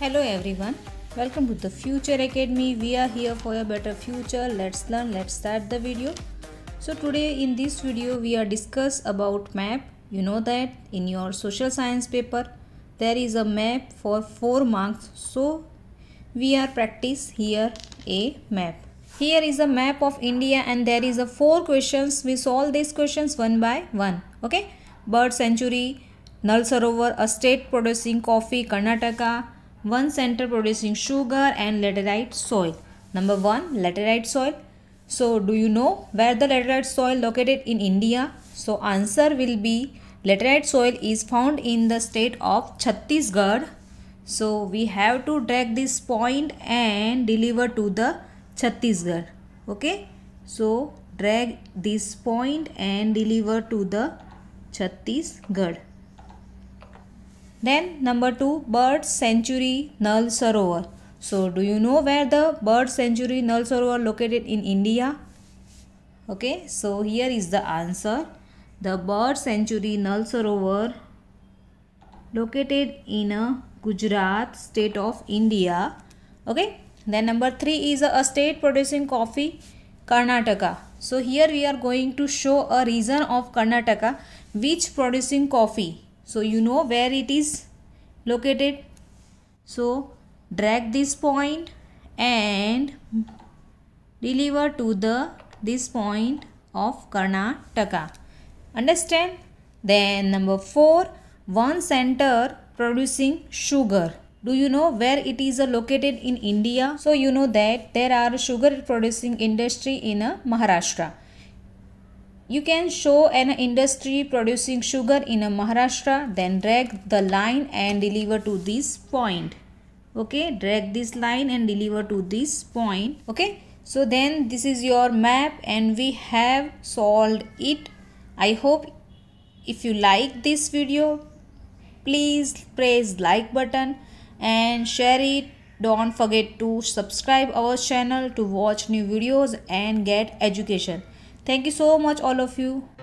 Hello everyone, welcome to the Future Academy. We are here for a better future. Let's learn, let's start the video. So today in this video we are discuss about map. You know that in your social science paper there is a map for 4 marks. So we are practice here a map. Here is a map of India and there is a four questions. We solve these questions one by one. Okay. Bird century, Nal Sarovar, a state producing coffee, Karnataka, one center producing sugar and laterite soil. Number 1 laterite soil. So do you know where the laterite soil located in India? So answer will be laterite soil is found in the state of Chhattisgarh. So we have to drag this point and deliver to the Chhattisgarh. Okay. So drag this point and deliver to the Chhattisgarh. Then number 2 bird sanctuary Nal Sarovar. So do you know where the bird sanctuary Nal Sarovar located in India? Okay, so here is the answer. The bird sanctuary Nal Sarovar located in a Gujarat state of India. Okay, then number 3 is a state producing coffee Karnataka. So here we are going to show a region of Karnataka which producing coffee so you know where it is located so drag this point and deliver to the this point of Karnataka understand then number 4 one center producing sugar do you know where it is located in India so you know that there are sugar producing industry in Maharashtra you can show an industry producing sugar in a Maharashtra, then drag the line and deliver to this point. Okay, drag this line and deliver to this point. Okay, so then this is your map and we have solved it. I hope if you like this video, please press like button and share it don't forget to subscribe our channel to watch new videos and get education. Thank you so much all of you.